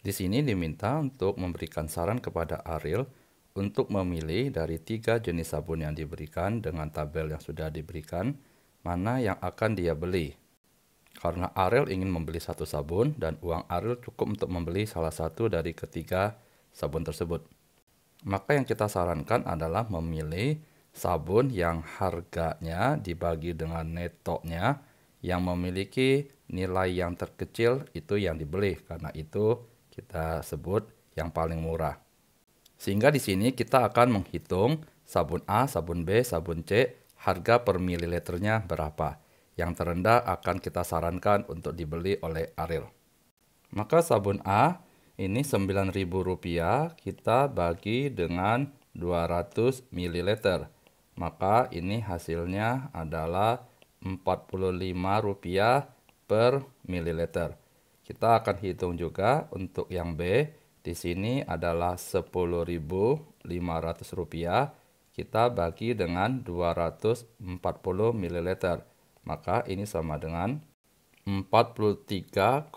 Di sini diminta untuk memberikan saran kepada Ariel untuk memilih dari tiga jenis sabun yang diberikan dengan tabel yang sudah diberikan, mana yang akan dia beli. Karena Ariel ingin membeli satu sabun dan uang Ariel cukup untuk membeli salah satu dari ketiga sabun tersebut. Maka yang kita sarankan adalah memilih sabun yang harganya dibagi dengan netonya yang memiliki nilai yang terkecil itu yang dibeli karena itu kita sebut yang paling murah. Sehingga di sini kita akan menghitung sabun A, sabun B, sabun C, harga per mililiternya berapa. Yang terendah akan kita sarankan untuk dibeli oleh Ariel. Maka sabun A ini Rp9.000 kita bagi dengan 200 ml. Maka ini hasilnya adalah Rp45 per mililiter. Kita akan hitung juga untuk yang B. Di sini adalah rp rupiah Kita bagi dengan 240 ml. Maka ini sama dengan 43,75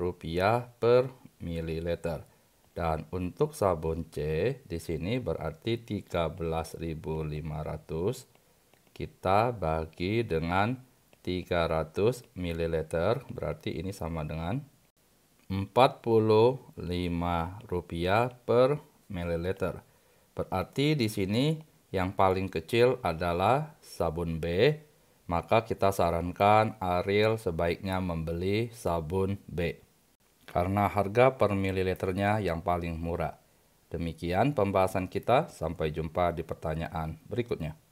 rupiah per mililiter. Dan untuk sabun C di sini berarti 13.500 kita bagi dengan 300 ml berarti ini sama dengan 45 rupiah per ml. Berarti di sini yang paling kecil adalah sabun B, maka kita sarankan Ariel sebaiknya membeli sabun B karena harga per mililiternya yang paling murah. Demikian pembahasan kita, sampai jumpa di pertanyaan berikutnya.